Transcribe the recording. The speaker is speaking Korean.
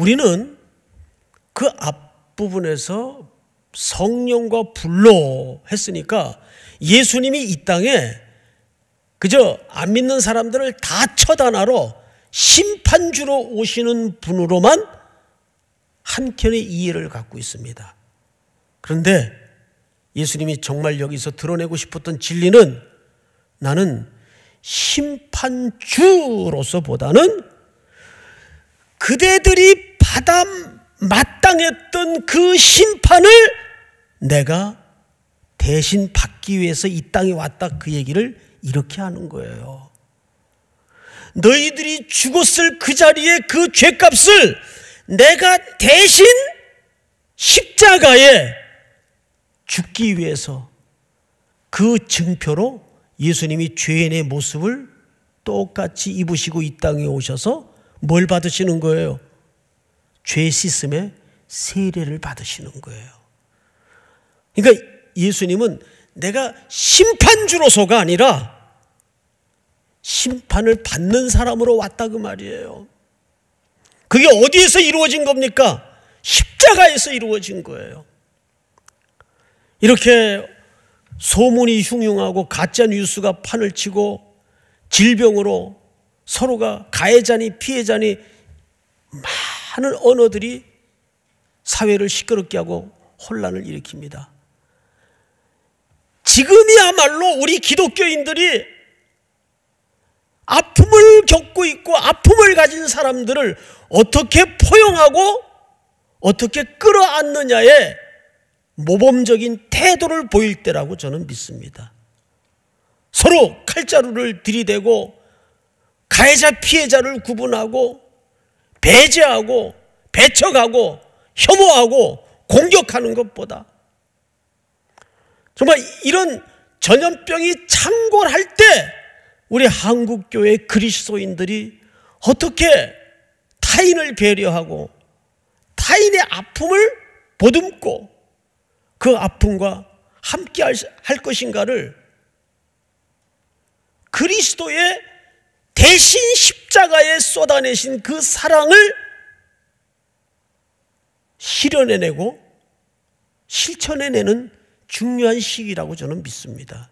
우리는 그 앞부분에서 성령과 불로 했으니까 예수님이 이 땅에 그저 안 믿는 사람들을 다 처단하러 심판주로 오시는 분으로만 한켠의 이해를 갖고 있습니다. 그런데 예수님이 정말 여기서 드러내고 싶었던 진리는 나는 심판주로서보다는 그대들이 받아 마땅했던 그 심판을 내가 대신 받기 위해서 이 땅에 왔다 그 얘기를 이렇게 하는 거예요. 너희들이 죽었을 그 자리에 그 죄값을 내가 대신 십자가에 죽기 위해서 그 증표로 예수님이 죄인의 모습을 똑같이 입으시고 이 땅에 오셔서 뭘 받으시는 거예요? 죄 씻음의 세례를 받으시는 거예요. 그러니까 예수님은 내가 심판주로서가 아니라 심판을 받는 사람으로 왔다 그 말이에요. 그게 어디에서 이루어진 겁니까? 십자가에서 이루어진 거예요. 이렇게 소문이 흉흉하고 가짜 뉴스가 판을 치고 질병으로 서로가 가해자니 피해자니 막 많은 언어들이 사회를 시끄럽게 하고 혼란을 일으킵니다. 지금이야말로 우리 기독교인들이 아픔을 겪고 있고 아픔을 가진 사람들을 어떻게 포용하고 어떻게 끌어안느냐에 모범적인 태도를 보일 때라고 저는 믿습니다. 서로 칼자루를 들이대고 가해자 피해자를 구분하고 배제하고 배척하고 혐오하고 공격하는 것보다 정말 이런 전염병이 창궐할 때 우리 한국 교회 그리스도인들이 어떻게 타인을 배려하고 타인의 아픔을 보듬고 그 아픔과 함께 할 것인가를 그리스도의 십자가에 쏟아내신 그 사랑을 실현해내고 실천해내는 중요한 시기라고 저는 믿습니다.